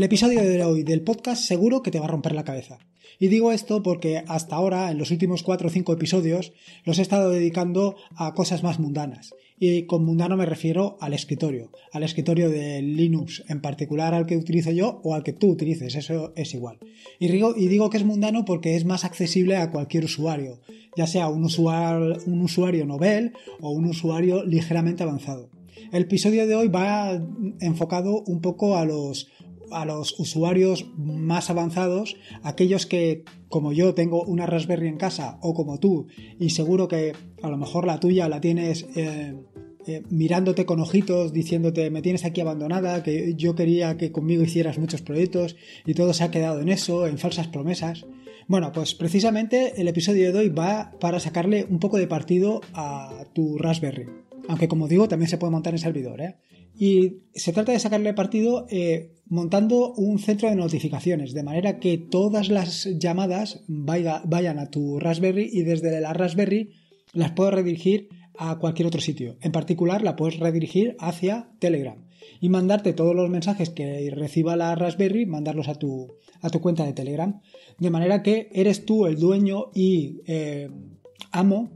El episodio de hoy del podcast seguro que te va a romper la cabeza. Y digo esto porque hasta ahora, en los últimos 4 o 5 episodios, los he estado dedicando a cosas más mundanas. Y con mundano me refiero al escritorio, al escritorio de Linux, en particular al que utilizo yo o al que tú utilices, eso es igual. Y digo, y digo que es mundano porque es más accesible a cualquier usuario, ya sea un usuario, un usuario novel o un usuario ligeramente avanzado. El episodio de hoy va enfocado un poco a los a los usuarios más avanzados, aquellos que, como yo, tengo una Raspberry en casa o como tú, y seguro que a lo mejor la tuya la tienes eh, eh, mirándote con ojitos, diciéndote, me tienes aquí abandonada, que yo quería que conmigo hicieras muchos proyectos y todo se ha quedado en eso, en falsas promesas. Bueno, pues precisamente el episodio de hoy va para sacarle un poco de partido a tu Raspberry. Aunque como digo, también se puede montar en servidor, ¿eh? Y se trata de sacarle partido eh, montando un centro de notificaciones, de manera que todas las llamadas vayan a tu Raspberry y desde la Raspberry las puedo redirigir a cualquier otro sitio. En particular, la puedes redirigir hacia Telegram y mandarte todos los mensajes que reciba la Raspberry, mandarlos a tu, a tu cuenta de Telegram. De manera que eres tú el dueño y eh, amo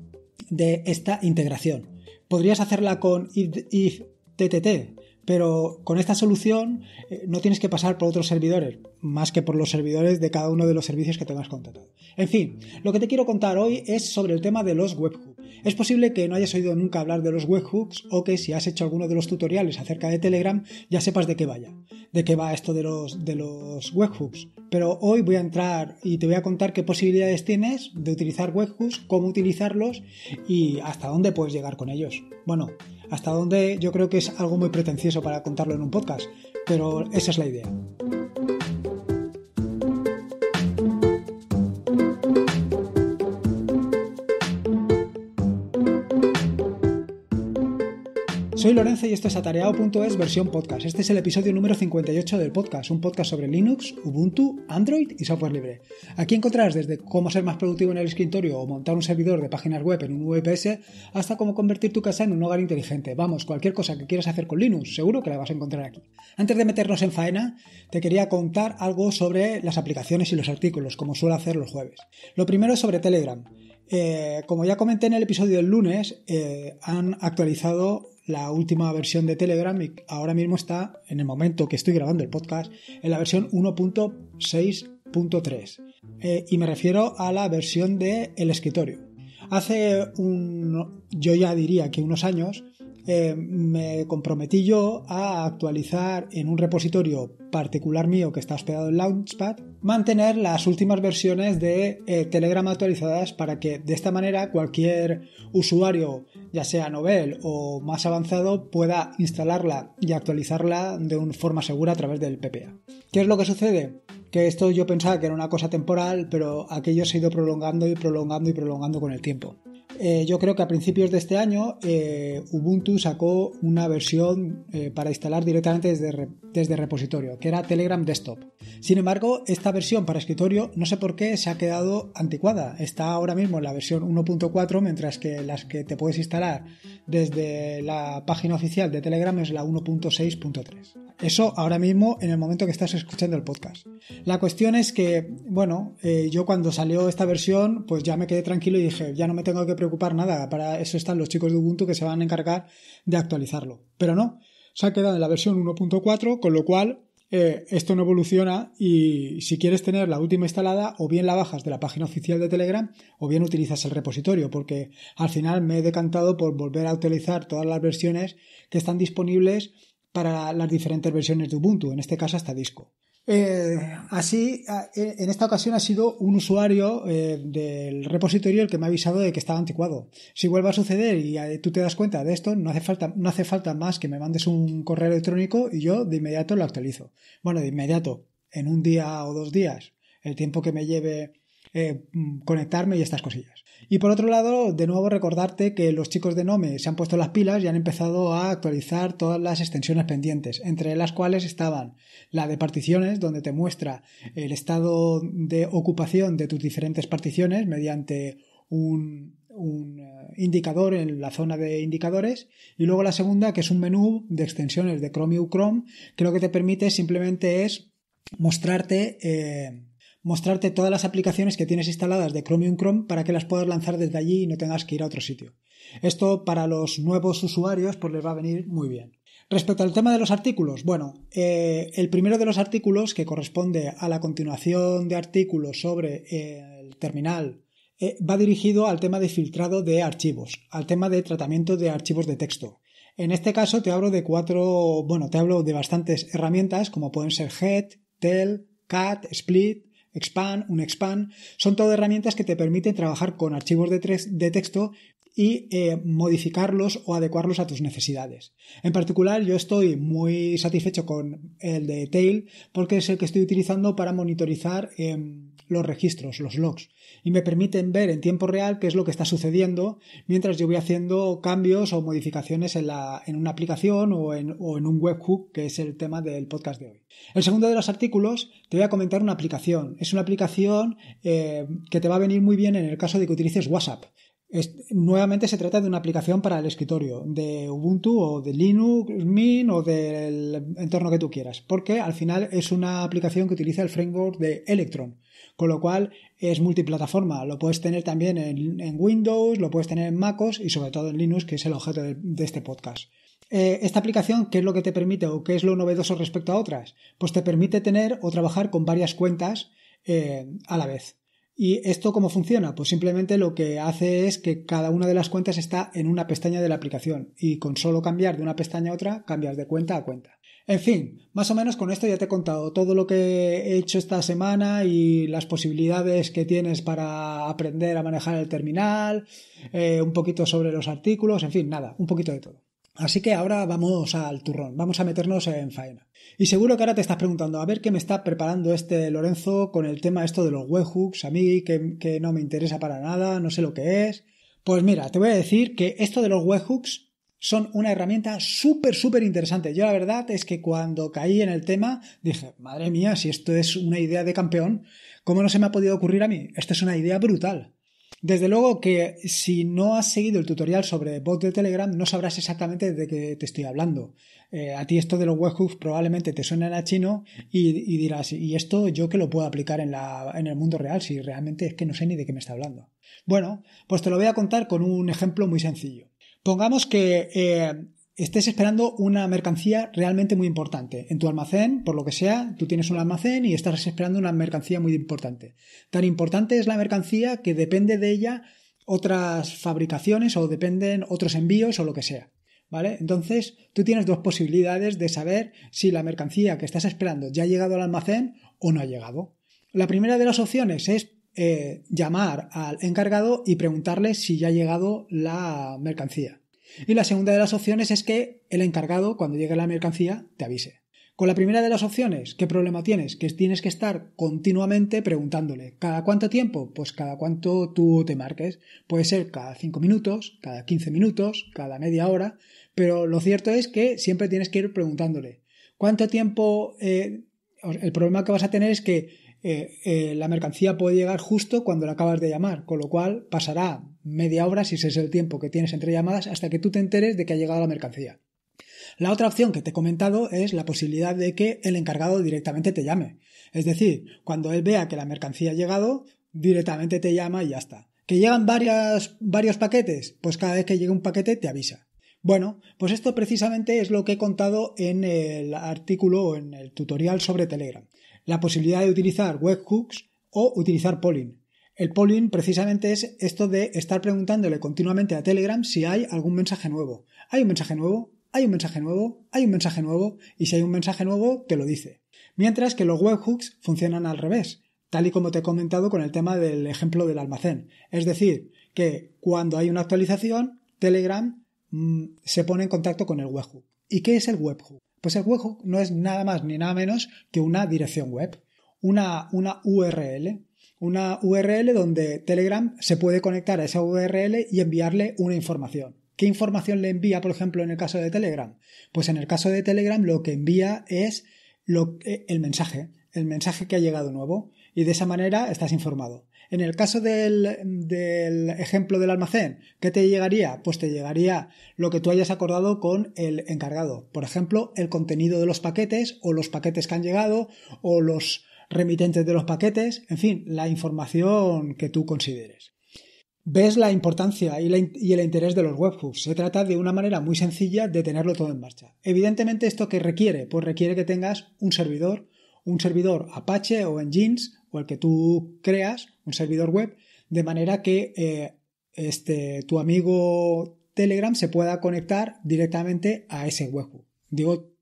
de esta integración. Podrías hacerla con if TTT. Pero con esta solución eh, no tienes que pasar por otros servidores, más que por los servidores de cada uno de los servicios que tengas contratado. En fin, lo que te quiero contar hoy es sobre el tema de los webhooks. Es posible que no hayas oído nunca hablar de los webhooks o que si has hecho alguno de los tutoriales acerca de Telegram ya sepas de qué vaya, de qué va esto de los, de los webhooks. Pero hoy voy a entrar y te voy a contar qué posibilidades tienes de utilizar webhooks, cómo utilizarlos y hasta dónde puedes llegar con ellos. Bueno, hasta donde yo creo que es algo muy pretencioso para contarlo en un podcast, pero esa es la idea. Soy Lorenzo y esto es atareado.es versión podcast. Este es el episodio número 58 del podcast, un podcast sobre Linux, Ubuntu, Android y software libre. Aquí encontrarás desde cómo ser más productivo en el escritorio o montar un servidor de páginas web en un VPS hasta cómo convertir tu casa en un hogar inteligente. Vamos, cualquier cosa que quieras hacer con Linux, seguro que la vas a encontrar aquí. Antes de meternos en faena, te quería contar algo sobre las aplicaciones y los artículos, como suelo hacer los jueves. Lo primero es sobre Telegram. Eh, como ya comenté en el episodio del lunes, eh, han actualizado la última versión de Telegram ahora mismo está, en el momento que estoy grabando el podcast, en la versión 1.6.3. Eh, y me refiero a la versión de El Escritorio. Hace un, yo ya diría que unos años, eh, me comprometí yo a actualizar en un repositorio particular mío que está hospedado en Launchpad, mantener las últimas versiones de eh, Telegram actualizadas para que de esta manera cualquier usuario, ya sea novel o más avanzado, pueda instalarla y actualizarla de una forma segura a través del PPA. ¿Qué es lo que sucede? Que esto yo pensaba que era una cosa temporal, pero aquello se ha ido prolongando y prolongando y prolongando con el tiempo. Eh, yo creo que a principios de este año eh, Ubuntu sacó una versión eh, para instalar directamente desde, el desde repositorio, que era Telegram Desktop. Sin embargo, esta versión para escritorio no sé por qué se ha quedado anticuada. Está ahora mismo en la versión 1.4, mientras que las que te puedes instalar desde la página oficial de Telegram es la 1.6.3. Eso ahora mismo en el momento que estás escuchando el podcast. La cuestión es que, bueno, eh, yo cuando salió esta versión, pues ya me quedé tranquilo y dije, ya no me tengo que preocupar nada, para eso están los chicos de Ubuntu que se van a encargar de actualizarlo. Pero no, se ha quedado en la versión 1.4, con lo cual eh, esto no evoluciona y si quieres tener la última instalada, o bien la bajas de la página oficial de Telegram, o bien utilizas el repositorio, porque al final me he decantado por volver a utilizar todas las versiones que están disponibles para las diferentes versiones de Ubuntu, en este caso hasta disco. Eh, así, eh, en esta ocasión ha sido un usuario eh, del repositorio el que me ha avisado de que estaba anticuado. Si vuelve a suceder y tú te das cuenta de esto, no hace falta, no hace falta más que me mandes un correo electrónico y yo de inmediato lo actualizo. Bueno, de inmediato, en un día o dos días, el tiempo que me lleve mm, conectarme y estas cosillas. Y por otro lado, de nuevo recordarte que los chicos de Nome se han puesto las pilas y han empezado a actualizar todas las extensiones pendientes, entre las cuales estaban la de particiones, donde te muestra el estado de ocupación de tus diferentes particiones mediante un, eh, indicador en la zona de indicadores y luego la segunda que es un menú de extensiones de Chromium Chrome que lo que te permite simplemente es mostrarte eh, mostrarte todas las aplicaciones que tienes instaladas de Chromium Chrome para que las puedas lanzar desde allí y no tengas que ir a otro sitio. Esto para los nuevos usuarios pues les va a venir muy bien. Respecto al tema de los artículos, bueno, eh, el primero de los artículos que corresponde a la continuación de artículos sobre eh, el terminal eh, va dirigido al tema de filtrado de archivos, al tema de tratamiento de archivos de texto. En este caso te hablo de cuatro, bueno, te hablo de bastantes herramientas como pueden ser Head, Tel, Cat, Split, Expand, un expand, son todas herramientas que te permiten trabajar con archivos de, de, texto y eh, modificarlos o adecuarlos a tus necesidades. En particular, yo estoy muy satisfecho con el de Tail porque es el que estoy utilizando para monitorizar em, los registros, los logs, y me permiten ver en tiempo real qué es lo que está sucediendo mientras yo voy haciendo cambios o modificaciones en, una aplicación o en, un webhook, que es el tema del podcast de hoy. El segundo de los artículos te voy a comentar una aplicación. Es una aplicación eh, que te va a venir muy bien en el caso de que utilices WhatsApp nuevamente se trata de una aplicación para el escritorio, de Ubuntu o de Linux, Mint o del entorno que tú quieras, porque al final es una aplicación que utiliza el framework de Electron, con lo cual es multiplataforma. Lo puedes tener también en, Windows, lo puedes tener en MacOS y sobre todo en Linux, que es el objeto de, este podcast. Eh, esta aplicación, ¿qué es lo que te permite o qué es lo novedoso respecto a otras? Pues te permite tener o trabajar con varias cuentas eh, a la vez. ¿Y esto cómo funciona? Pues simplemente lo que hace es que cada una de las cuentas está en una pestaña de la aplicación y con solo cambiar de una pestaña a otra cambias de cuenta a cuenta. En fin, más o menos con esto ya te he contado todo lo que he hecho esta semana y las posibilidades que tienes para aprender a manejar el terminal, eh, un poquito sobre los artículos, en fin, nada, un poquito de todo. Así que ahora vamos al turrón, vamos a meternos en faena. Y seguro que ahora te estás preguntando, a ver qué me está preparando este Lorenzo con el tema esto de los webhooks, a mí que, que no me interesa para nada, no sé lo que es. Pues mira, te voy a decir que esto de los webhooks son una herramienta súper, súper interesante. Yo la verdad es que cuando caí en el tema dije, madre mía, si esto es una idea de campeón, ¿cómo no se me ha podido ocurrir a mí? Esta es una idea brutal. Desde luego que si no has seguido el tutorial sobre bot de Telegram no sabrás exactamente de qué te estoy hablando. Eh, a ti esto de los webhooks probablemente te suena a chino y, dirás, ¿y esto yo que lo puedo aplicar en, la, en el mundo real si realmente es que no sé ni de qué me está hablando? Bueno, pues te lo voy a contar con un ejemplo muy sencillo. Pongamos que eh, estés esperando una mercancía realmente muy importante. En tu almacén, por lo que sea, tú tienes un almacén y estás esperando una mercancía muy importante. Tan importante es la mercancía que depende de ella otras fabricaciones o dependen otros envíos o lo que sea. ¿Vale? Entonces, tú tienes dos posibilidades de saber si la mercancía que estás esperando ya ha llegado al almacén o no ha llegado. La primera de las opciones es eh, llamar al encargado y preguntarle si ya ha llegado la mercancía. Y la segunda de las opciones es que el encargado, cuando llegue la mercancía, te avise. Con la primera de las opciones, ¿qué problema tienes? Que tienes que estar continuamente preguntándole. ¿Cada cuánto tiempo? Pues cada cuánto tú te marques. Puede ser cada 5 minutos, cada 15 minutos, cada media hora, pero lo cierto es que siempre tienes que ir preguntándole. ¿Cuánto tiempo? Eh, el problema que vas a tener es que eh, eh, la mercancía puede llegar justo cuando la acabas de llamar, con lo cual pasará media hora, si ese es el tiempo que tienes entre llamadas, hasta que tú te enteres de que ha llegado la mercancía. La otra opción que te he comentado es la posibilidad de que el encargado directamente te llame. Es decir, cuando él vea que la mercancía ha llegado, directamente te llama y ya está. ¿Que llegan varios paquetes? Pues cada vez que llegue un paquete te avisa. Bueno, pues esto precisamente es lo que he contado en el artículo o en el tutorial sobre Telegram. La posibilidad de utilizar webhooks o utilizar Polling. El polling precisamente es esto de estar preguntándole continuamente a Telegram si hay algún mensaje nuevo. ¿Hay un mensaje nuevo? ¿Hay un mensaje nuevo? ¿Hay un mensaje nuevo? Y si hay un mensaje nuevo, te lo dice. Mientras que los webhooks funcionan al revés, tal y como te he comentado con el tema del ejemplo del almacén. Es decir, que cuando hay una actualización, Telegram mm, se pone en contacto con el webhook. ¿Y qué es el webhook? Pues el webhook no es nada más ni nada menos que una dirección web, una, una URL una URL donde Telegram se puede conectar a esa URL y enviarle una información. ¿Qué información le envía, por ejemplo, en el caso de Telegram? Pues en el caso de Telegram lo que envía es lo, el mensaje, el mensaje que ha llegado nuevo y de esa manera estás informado. En el caso del, del, ejemplo del almacén, ¿qué te llegaría? Pues te llegaría lo que tú hayas acordado con el encargado. Por ejemplo, el contenido de los paquetes o los paquetes que han llegado o los remitentes de los paquetes, en fin, la información que tú consideres. Ves la importancia y, el interés de los webhooks. Se trata de una manera muy sencilla de tenerlo todo en marcha. Evidentemente, ¿esto que requiere? Pues requiere que tengas un servidor, un servidor Apache o Engines o el que tú creas, un servidor web, de manera que eh, este, tu amigo Telegram se pueda conectar directamente a ese webhook. Digo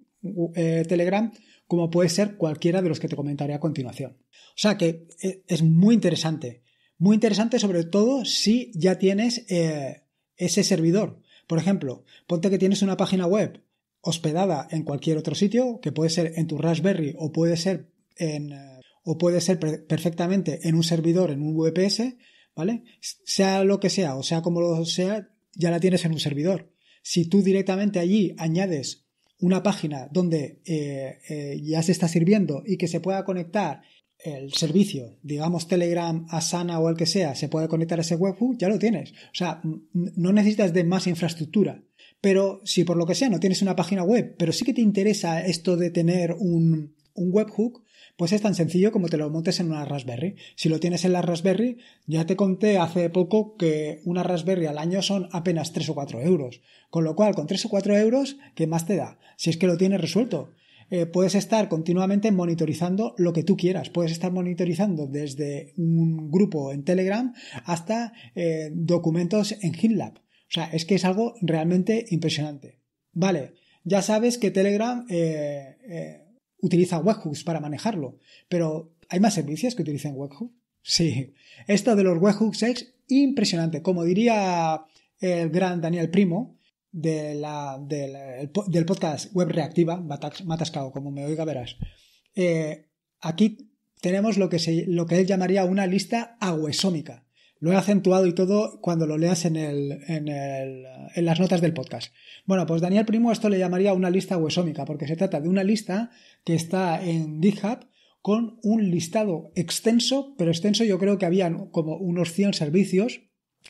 eh, Telegram como puede ser cualquiera de los que te comentaré a continuación. O sea que eh, es muy interesante, muy interesante sobre todo si ya tienes eh, ese servidor. Por ejemplo, ponte que tienes una página web hospedada en cualquier otro sitio, que puede ser en tu Raspberry o puede ser en, eh, o puede ser perfectamente en un servidor, en un VPS, ¿vale? Sea lo que sea, o sea como lo sea, ya la tienes en un servidor. Si tú directamente allí añades una página donde eh, eh, ya se está sirviendo y que se pueda conectar el servicio, digamos Telegram, Asana o el que sea, se puede conectar a ese webhook, ya lo tienes. O sea, no necesitas de más infraestructura. Pero si por lo que sea no tienes una página web, pero sí que te interesa esto de tener un, un webhook, pues es tan sencillo como te lo montes en una Raspberry. Si lo tienes en la Raspberry, ya te conté hace poco que una Raspberry al año son apenas 3 o 4 euros. Con lo cual, con 3 o 4 euros, ¿qué más te da? Si es que lo tienes resuelto. Eh, puedes estar continuamente monitorizando lo que tú quieras. Puedes estar monitorizando desde un grupo en Telegram hasta eh, documentos en GitLab. O sea, es que es algo realmente impresionante. Vale, ya sabes que Telegram eh, utiliza webhooks para manejarlo, pero ¿hay más servicios que utilicen webhooks? Sí, esto de los webhooks es impresionante. Como diría el gran Daniel Primo de del podcast Web Reactiva, Matascao, como me oiga verás, eh, aquí tenemos lo que, lo que él llamaría una lista aguesómica. Lo he acentuado y todo cuando lo leas en, en, las notas del podcast. Bueno, pues Daniel Primo esto le llamaría una lista huesómica porque se trata de una lista que está en GitHub con un listado extenso, pero extenso yo creo que habían como unos 100 servicios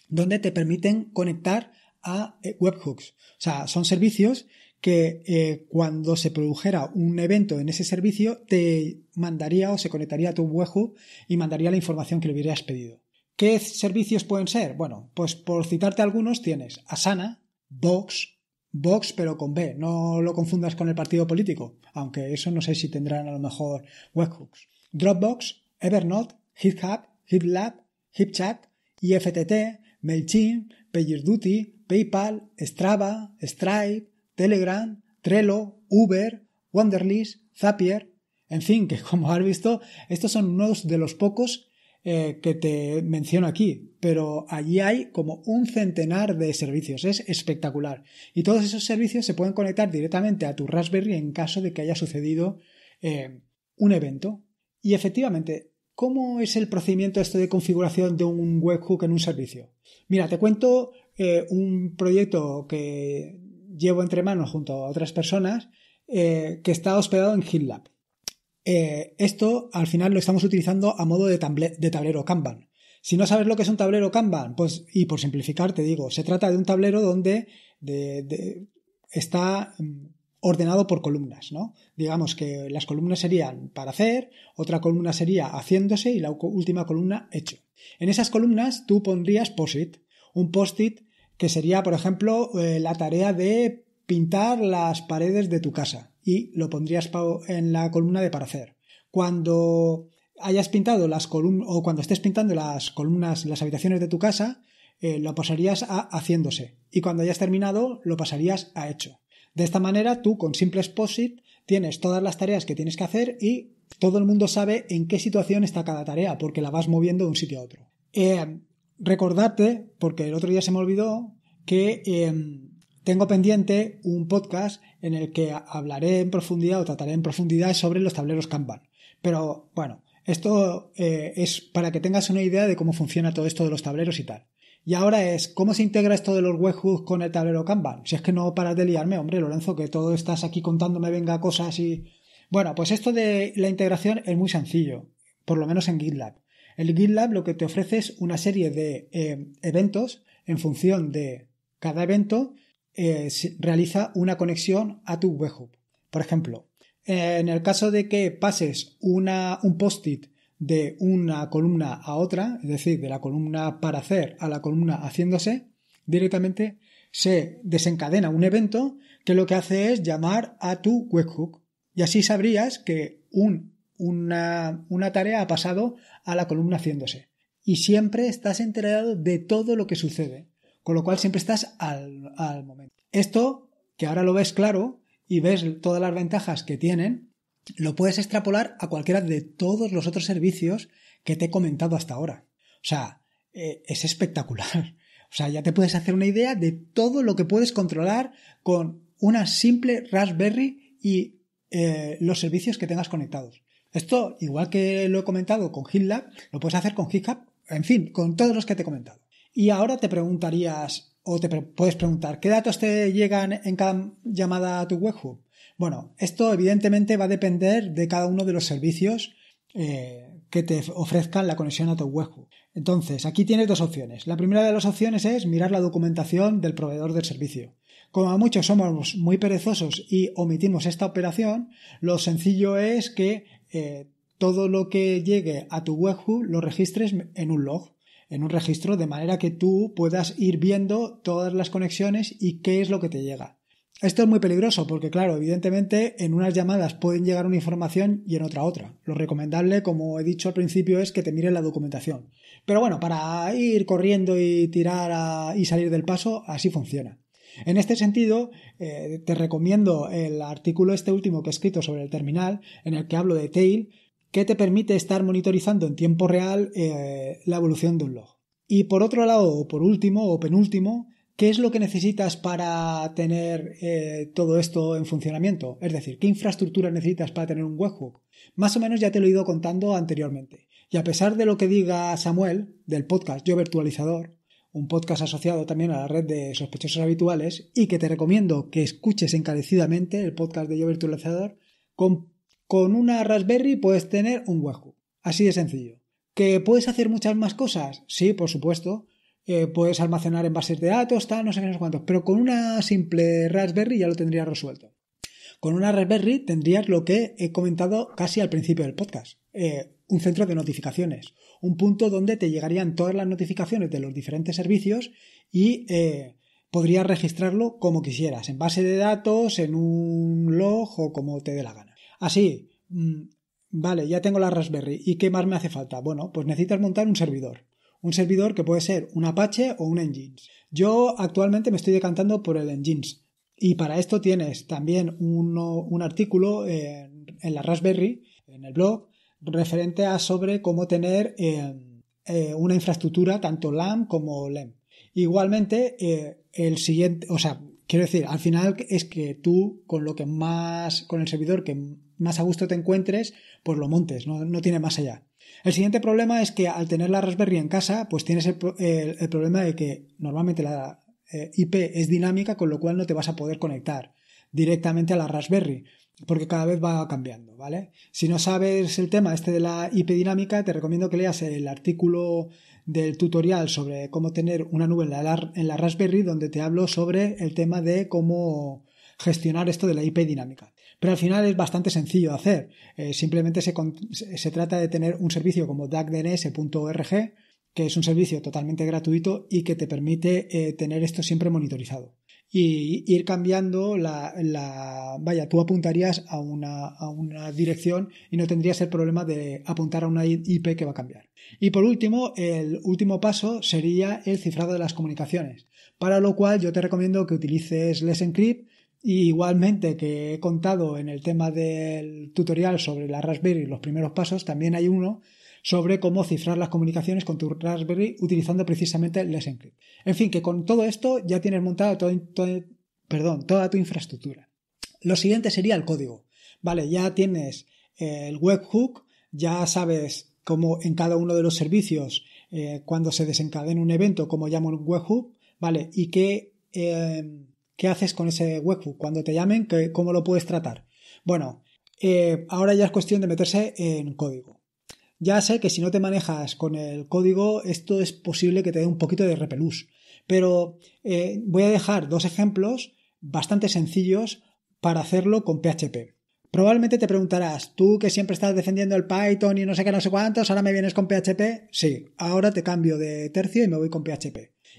donde te permiten conectar a eh, webhooks. O sea, son servicios que eh, cuando se produjera un evento en ese servicio te mandaría o se conectaría a tu webhook y mandaría la información que le hubieras pedido. ¿Qué servicios pueden ser? Bueno, pues por citarte algunos tienes Asana, Vox, Vox pero con B, no lo confundas con el partido político, aunque eso no sé si tendrán a lo mejor webhooks. Dropbox, Evernote, GitHub, GitLab, HipChat, IFTT, MailChimp, PagerDuty, PayPal, Strava, Stripe, Telegram, Trello, Uber, Wonderlist, Zapier, en fin, que como has visto, estos son unos de los pocos eh, que te menciono aquí, pero allí hay como un centenar de servicios, es espectacular. Y todos esos servicios se pueden conectar directamente a tu Raspberry en caso de que haya sucedido eh, un evento. Y efectivamente, ¿cómo es el procedimiento de configuración de un webhook en un servicio? Mira, te cuento eh, un proyecto que llevo entre manos junto a otras personas que está hospedado en GitLab. Eh, esto al final lo estamos utilizando a modo de, tablero Kanban. Si no sabes lo que es un tablero Kanban, pues, y por simplificar te digo, se trata de un tablero donde de, está mm, ordenado por columnas, ¿no? Digamos que las columnas serían para hacer, otra columna sería haciéndose y la última columna hecho. En esas columnas tú pondrías post-it, un post-it que sería, por ejemplo, eh, la tarea de pintar las paredes de tu casa y lo pondrías en la columna de para hacer. Cuando hayas pintado las columnas o cuando estés pintando las columnas, las habitaciones de tu casa, eh, lo pasarías a haciéndose y cuando hayas terminado lo pasarías a hecho. De esta manera tú con simple posit tienes todas las tareas que tienes que hacer y todo el mundo sabe en qué situación está cada tarea porque la vas moviendo de un sitio a otro. Eh, recordarte, porque el otro día se me olvidó, que em, tengo pendiente un podcast en el que hablaré en profundidad o trataré en profundidad sobre los tableros Kanban. Pero bueno, esto eh, es para que tengas una idea de cómo funciona todo esto de los tableros y tal. Y ahora es, ¿cómo se integra esto de los webhooks con el tablero Kanban? Si es que no paras de liarme, hombre, Lorenzo, que todo estás aquí contándome, venga, cosas y... Bueno, pues esto de la integración es muy sencillo, por lo menos en GitLab. El GitLab lo que te ofrece es una serie de eh, eventos en función de cada evento eh, realiza una conexión a tu webhook. Por ejemplo, en el caso de que pases un post-it de una columna a otra, es decir, de la columna para hacer a la columna haciéndose, directamente se desencadena un evento que lo que hace es llamar a tu webhook. Y así sabrías que una tarea ha pasado a la columna haciéndose. Y siempre estás enterado de todo lo que sucede con lo cual siempre estás al, momento. Esto, que ahora lo ves claro y ves todas las ventajas que tienen, lo puedes extrapolar a cualquiera de todos los otros servicios que te he comentado hasta ahora. O sea, eh, es espectacular. O sea, ya te puedes hacer una idea de todo lo que puedes controlar con una simple Raspberry y eh, los servicios que tengas conectados. Esto, igual que lo he comentado con GitLab, lo puedes hacer con GitHub, en fin, con todos los que te he comentado. Y ahora te preguntarías, o te puedes preguntar, ¿qué datos te llegan en cada llamada a tu webhook? Bueno, esto evidentemente va a depender de cada uno de los servicios eh, que te ofrezcan la conexión a tu webhook. Entonces, aquí tienes dos opciones. La primera de las opciones es mirar la documentación del proveedor del servicio. Como a muchos somos muy perezosos y omitimos esta operación, lo sencillo es que eh, todo lo que llegue a tu webhook lo registres en un log en un registro de manera que tú puedas ir viendo todas las conexiones y qué es lo que te llega. Esto es muy peligroso porque, claro, evidentemente en unas llamadas pueden llegar una información y en otra otra. Lo recomendable, como he dicho al principio, es que te mire la documentación. Pero bueno, para ir corriendo y tirar y salir del paso, así funciona. En este sentido, eh, te recomiendo el artículo este último que he escrito sobre el terminal, en el que hablo de Tail, que te permite estar monitorizando en tiempo real eh, la evolución de un log. Y por otro lado, o por último, o penúltimo, ¿qué es lo que necesitas para tener eh, todo esto en funcionamiento? Es decir, ¿qué infraestructura necesitas para tener un webhook? Más o menos ya te lo he ido contando anteriormente. Y a pesar de lo que diga Samuel del podcast Yo Virtualizador, un podcast asociado también a la red de sospechosos habituales y que te recomiendo que escuches encarecidamente el podcast de Yo Virtualizador, con con una Raspberry puedes tener un Wahoo. Así de sencillo. ¿Que puedes hacer muchas más cosas? Sí, por supuesto. Eh, puedes almacenar en bases de datos, tal, no sé qué, no sé cuántos. Pero con una simple Raspberry ya lo tendrías resuelto. Con una Raspberry tendrías lo que he comentado casi al principio del podcast. Eh, un centro de notificaciones. Un punto donde te llegarían todas las notificaciones de los diferentes servicios y eh, podrías registrarlo como quisieras, en base de datos, en un log o como te dé la gana. Así, ah, mm, vale, ya tengo la Raspberry. ¿Y qué más me hace falta? Bueno, pues necesitas montar un servidor. Un servidor que puede ser un Apache o un Engines. Yo actualmente me estoy decantando por el Engines. Y para esto tienes también un artículo en, la Raspberry, en el blog, referente a sobre cómo tener em, eh, una infraestructura tanto LAM como LEM. Igualmente, eh, el siguiente, o sea, Quiero decir, al final es que tú con lo que más, con el servidor que más a gusto te encuentres, pues lo montes, no, tiene más allá. El siguiente problema es que al tener la Raspberry en casa, pues tienes el, problema de que normalmente la eh, IP es dinámica, con lo cual no te vas a poder conectar directamente a la Raspberry, porque cada vez va cambiando, ¿vale? Si no sabes el tema este de la IP dinámica, te recomiendo que leas el artículo del tutorial sobre cómo tener una nube en la, en la Raspberry, donde te hablo sobre el tema de cómo gestionar esto de la IP dinámica. Pero al final es bastante sencillo hacer. Eh, simplemente se, trata de tener un servicio como dacdns.org, que es un servicio totalmente gratuito y que te permite eh, tener esto siempre monitorizado y ir cambiando la, vaya tú apuntarías a una, dirección y no tendrías el problema de apuntar a una IP que va a cambiar y por último el último paso sería el cifrado de las comunicaciones para lo cual yo te recomiendo que utilices LessenCrypt Encrypt igualmente que he contado en el tema del tutorial sobre la Raspberry los primeros pasos también hay uno sobre cómo cifrar las comunicaciones con tu Raspberry utilizando precisamente el En fin, que con todo esto ya tienes montada toda tu infraestructura. Lo siguiente sería el código. Vale, ya tienes eh, el webhook, ya sabes cómo en cada uno de los servicios, eh, cuando se desencadena un evento, cómo llamo el webhook, vale, y qué, em, qué haces con ese webhook. Cuando te llamen, ¿cómo lo puedes tratar? Bueno, eh, ahora ya es cuestión de meterse en código. Ya sé que si no te manejas con el código, esto es posible que te dé un poquito de repelús. Pero eh, voy a dejar dos ejemplos bastante sencillos para hacerlo con PHP. Probablemente te preguntarás, tú que siempre estás defendiendo el Python y no sé qué, no sé cuántos, ahora me vienes con PHP. Sí, ahora te cambio de tercio y me voy con PHP.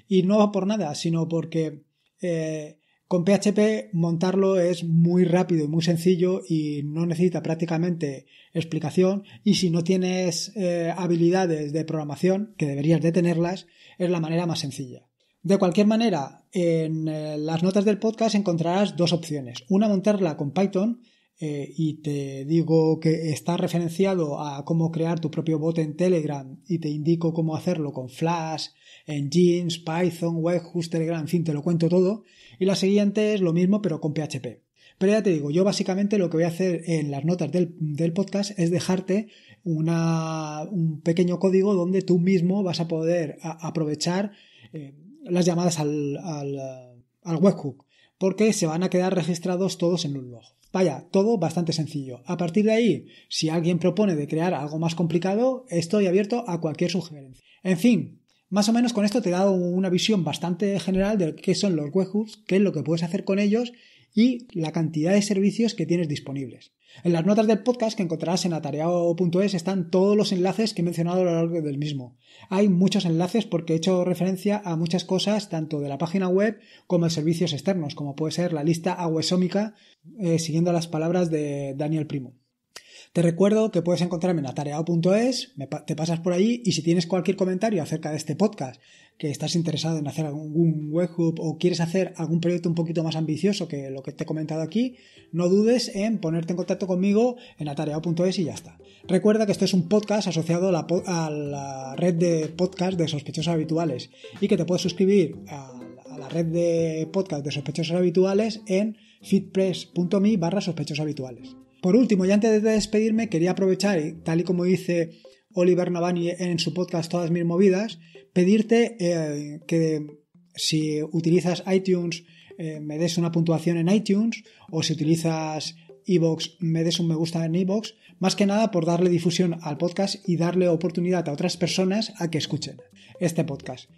Y no por nada, sino porque eh, con PHP montarlo es muy rápido y muy sencillo y no necesita prácticamente explicación y si no tienes eh, habilidades de programación, que deberías de tenerlas, es la manera más sencilla. De cualquier manera, en eh, las notas del podcast encontrarás dos opciones. Una, montarla con Python eh, y te digo que está referenciado a cómo crear tu propio bot en Telegram y te indico cómo hacerlo con Flash, Engines, Python, Webhooks, Telegram, en fin, te lo cuento todo y la siguiente es lo mismo pero con PHP. Pero ya te digo, yo básicamente lo que voy a hacer en las notas del, podcast es dejarte un pequeño código donde tú mismo vas a poder aprovechar eh, las llamadas al, webhook, porque se van a quedar registrados todos en un log. Vaya, todo bastante sencillo. A partir de ahí, si alguien propone de crear algo más complicado, estoy abierto a cualquier sugerencia. En fin, más o menos con esto te he dado una visión bastante general de qué son los webhooks, qué es lo que puedes hacer con ellos y la cantidad de servicios que tienes disponibles. En las notas del podcast que encontrarás en atareado.es están todos los enlaces que he mencionado a lo largo del mismo. Hay muchos enlaces porque he hecho referencia a muchas cosas, tanto de la página web como de servicios externos, como puede ser la lista aguesómica, eh, siguiendo las palabras de Daniel Primo. Te recuerdo que puedes encontrarme en atareado.es, te pasas por allí y si tienes cualquier comentario acerca de este podcast, que estás interesado en hacer algún webhook o quieres hacer algún proyecto un poquito más ambicioso que lo que te he comentado aquí, no dudes en ponerte en contacto conmigo en atareado.es y ya está. Recuerda que este es un podcast asociado a la, red de podcast de sospechosos habituales y que te puedes suscribir a la red de podcast de sospechosos habituales en fitpress.me barra sospechosos habituales. Por último, y antes de despedirme, quería aprovechar, tal y como dice Oliver Navani en su podcast Todas mis movidas, pedirte eh, que si utilizas iTunes eh, me des una puntuación en iTunes o si utilizas iVoox me des un me gusta en iVoox, más que nada por darle difusión al podcast y darle oportunidad a otras personas a que escuchen este podcast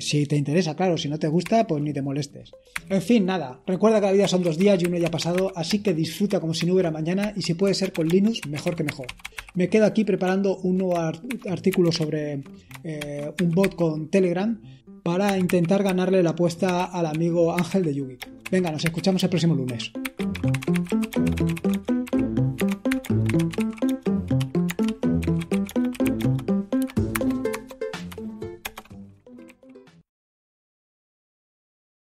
si te interesa, claro, si no te gusta, pues ni te molestes. En fin, nada, recuerda que la vida son dos días y uno ya pasado, así que disfruta como si no hubiera mañana y si puede ser con Linux, mejor que mejor. Me quedo aquí preparando un nuevo artículo sobre eh, un bot con Telegram para intentar ganarle la apuesta al amigo Ángel de Yugi. Venga, nos escuchamos el próximo lunes.